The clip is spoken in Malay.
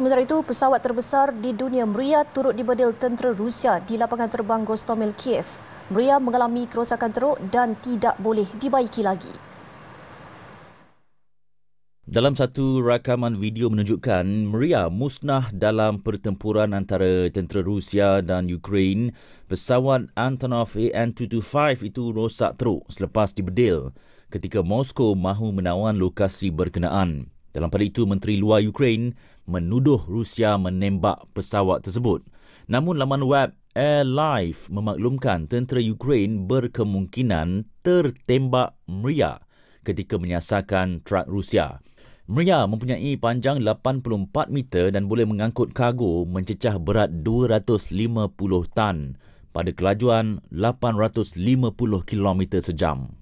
Sementara itu, pesawat terbesar di dunia Meria turut dibedil tentera Rusia di lapangan terbang Gostomel Kiev. Meria mengalami kerosakan teruk dan tidak boleh dibaiki lagi. Dalam satu rakaman video menunjukkan Maria musnah dalam pertempuran antara tentera Rusia dan Ukraine, pesawat Antonov An-225 itu rosak teruk selepas dibedil ketika Moskow mahu menawan lokasi berkenaan. Dalam pada itu, Menteri Luar Ukraine menuduh Rusia menembak pesawat tersebut. Namun laman web Airlife memaklumkan tentera Ukraine berkemungkinan tertembak meriah ketika menyasarkan truk Rusia. Meria mempunyai panjang 84 meter dan boleh mengangkut kargo mencecah berat 250 tan pada kelajuan 850 km sejam.